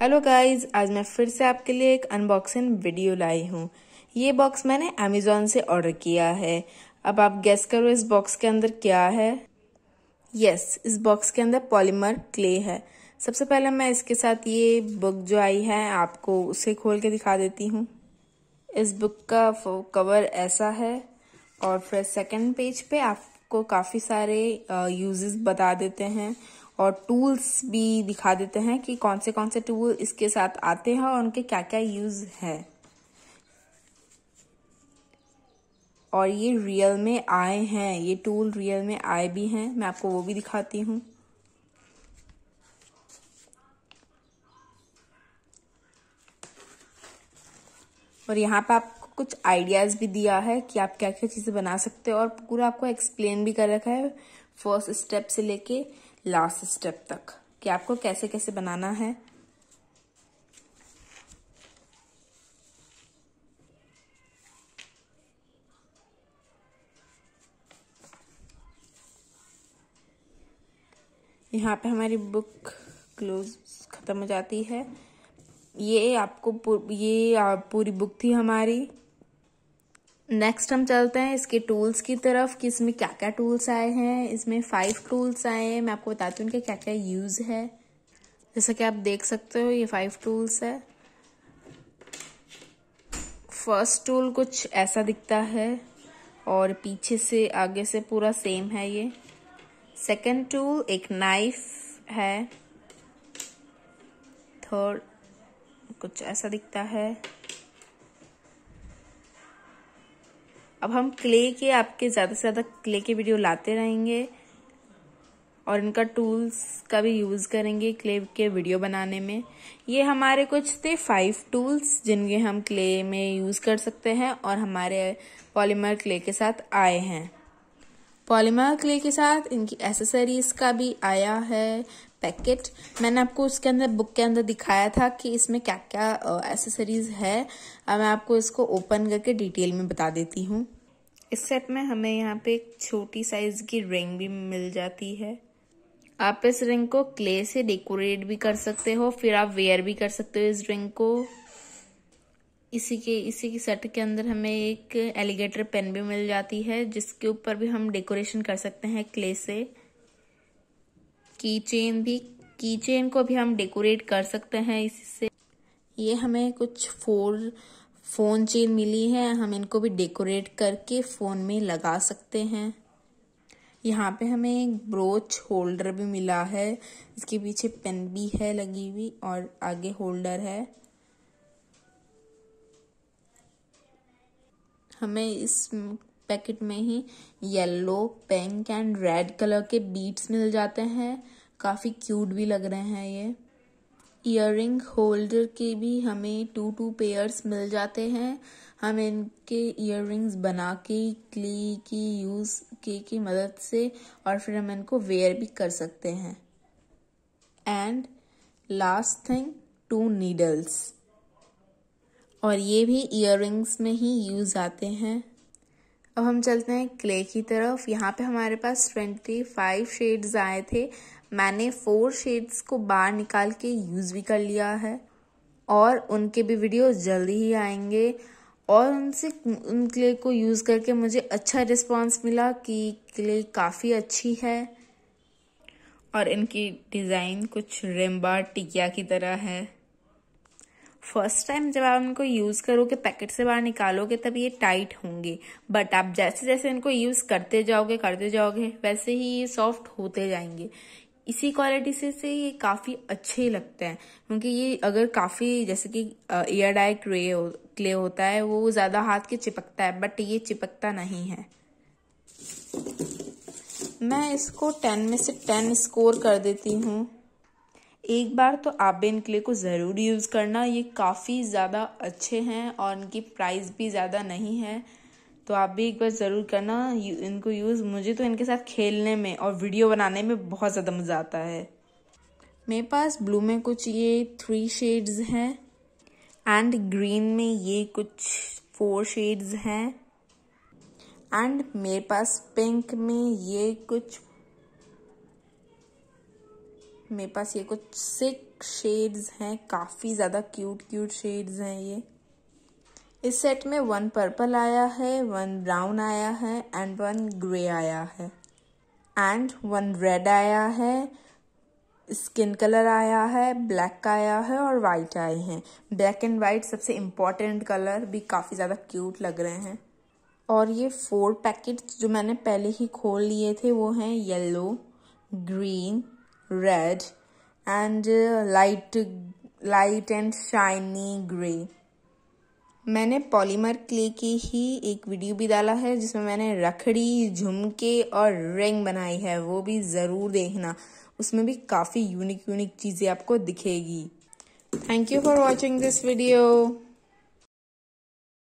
hello guys आज मैं फिर से आपके लिए एक अनबॉक्सिंग वीडियो लाई हूँ ये बॉक्स मैंने अमेजोन से ऑर्डर किया है अब आप गैस करो इस बॉक्स के अंदर क्या है यस yes, इस बॉक्स के अंदर पॉलीमर क्ले है सबसे पहले मैं इसके साथ ये बुक जो आई है आपको उसे खोल के दिखा देती हूँ इस बुक का कवर ऐसा है और फिर सेकेंड पेज पे आपको काफ़ी सारे यूजेस बता देते हैं और टूल्स भी दिखा देते हैं कि कौन से कौन से टूल इसके साथ आते हैं और उनके क्या क्या यूज़ है और ये रियल में आए हैं ये टूल रियल में आए भी हैं मैं आपको वो भी दिखाती हूँ और यहाँ पे आपको कुछ आइडियाज़ भी दिया है कि आप क्या क्या चीज़ें बना सकते हो और पूरा आपको एक्सप्लेन भी कर रखा है फर्स्ट स्टेप से लेके लास्ट स्टेप तक कि आपको कैसे कैसे बनाना है यहाँ पे हमारी बुक क्लोज ख़त्म हो जाती है ये आपको पूर, ये पूरी बुक थी हमारी नेक्स्ट हम चलते हैं इसके टूल्स की तरफ कि इसमें क्या क्या टूल्स आए हैं इसमें फाइव टूल्स आए हैं मैं आपको बताती हूँ उनके क्या क्या यूज़ है जैसा कि आप देख सकते हो ये फाइव टूल्स है फर्स्ट टूल कुछ ऐसा दिखता है और पीछे से आगे से पूरा सेम है ये सेकंड टूल एक नाइफ है थर्ड कुछ ऐसा दिखता है अब हम क्ले के आपके ज़्यादा से ज़्यादा क्ले के वीडियो लाते रहेंगे और इनका टूल्स का भी यूज़ करेंगे क्ले के वीडियो बनाने में ये हमारे कुछ थे फाइव टूल्स जिनके हम क्ले में यूज़ कर सकते हैं और हमारे पॉलीमर क्ले के साथ आए हैं पॉलीमर क्ले के साथ इनकी एसेसरीज का भी आया है पैकेट मैंने आपको उसके अंदर बुक के अंदर दिखाया था कि इसमें क्या क्या एसेसरीज है अब मैं आपको इसको ओपन करके डिटेल में बता देती हूँ इस सेट में हमें यहाँ पे एक छोटी साइज की रिंग भी मिल जाती है आप इस रिंग को क्ले से डेकोरेट भी कर सकते हो फिर आप वेयर भी कर सकते हो इस रिंग को इसी के इसी के सेट के अंदर हमें एक एलिगेटर पेन भी मिल जाती है जिसके ऊपर भी हम डेकोरेशन कर सकते हैं क्ले से की चेन भी की चेन को भी हम डेकोरेट कर सकते हैं इसी से ये हमें कुछ फोर फ़ोन चेन मिली है हम इनको भी डेकोरेट करके फ़ोन में लगा सकते हैं यहाँ पे हमें एक ब्रोच होल्डर भी मिला है इसके पीछे पेन भी है लगी हुई और आगे होल्डर है हमें इस पैकेट में ही yellow pink and red colour के बीट्स मिल जाते हैं काफ़ी क्यूट भी लग रहे हैं ये इयर होल्डर के भी हमें टू टू पेयर्स मिल जाते हैं हम इनके इयर बना के क्ली की यूज़ के की मदद से और फिर हम इनको वेयर भी कर सकते हैं and last thing two needles और ये भी इयर में ही यूज़ आते हैं अब हम चलते हैं क्ले की तरफ यहाँ पे हमारे पास ट्वेंटी फाइव शेड्स आए थे मैंने फोर शेड्स को बाहर निकाल के यूज़ भी कर लिया है और उनके भी वीडियो जल्दी ही आएंगे और उनसे उन क्ले को यूज़ करके मुझे अच्छा रिस्पांस मिला कि क्ले काफ़ी अच्छी है और इनकी डिज़ाइन कुछ रेम्बा टिकिया की तरह है फर्स्ट टाइम जब आप इनको यूज़ करोगे पैकेट से बाहर निकालोगे तब ये टाइट होंगे बट आप जैसे जैसे इनको यूज़ करते जाओगे करते जाओगे वैसे ही ये सॉफ्ट होते जाएंगे इसी क्वालिटी से से ये काफ़ी अच्छे लगते हैं क्योंकि ये अगर काफ़ी जैसे कि एयर डाई क्रे हो क्ले होता है वो ज़्यादा हाथ के चिपकता है बट ये चिपकता नहीं है मैं इसको टेन में से टेन स्कोर कर देती हूँ एक बार तो आप भी इन क्ले को ज़रूर यूज़ करना ये काफ़ी ज़्यादा अच्छे हैं और इनकी प्राइस भी ज़्यादा नहीं है तो आप भी एक बार ज़रूर करना इनको यूज़ मुझे तो इनके साथ खेलने में और वीडियो बनाने में बहुत ज़्यादा मज़ा आता है मेरे पास ब्लू में कुछ ये थ्री शेड्स हैं एंड ग्रीन में ये कुछ फोर शेड्स हैं एंड मेरे पास पिंक में ये कुछ मेरे पास ये कुछ सिक्स शेड्स हैं काफ़ी ज़्यादा क्यूट क्यूट शेड्स हैं ये इस सेट में वन पर्पल आया है वन ब्राउन आया है एंड वन ग्रे आया है एंड वन रेड आया है स्किन कलर आया है ब्लैक आया है और वाइट आए हैं ब्लैक एंड वाइट सबसे इम्पॉर्टेंट कलर भी काफ़ी ज़्यादा क्यूट लग रहे हैं और ये फोर पैकेट्स जो मैंने पहले ही खोल लिए थे वो हैं yellow green red and uh, light light and shiny grey मैंने पॉलीमर क्ले की ही एक वीडियो भी डाला है जिसमें मैंने रखड़ी झुमके और रिंग बनाई है वो भी ज़रूर देखना उसमें भी काफ़ी यूनिक यूनिक चीज़ें आपको दिखेगी thank you for watching this video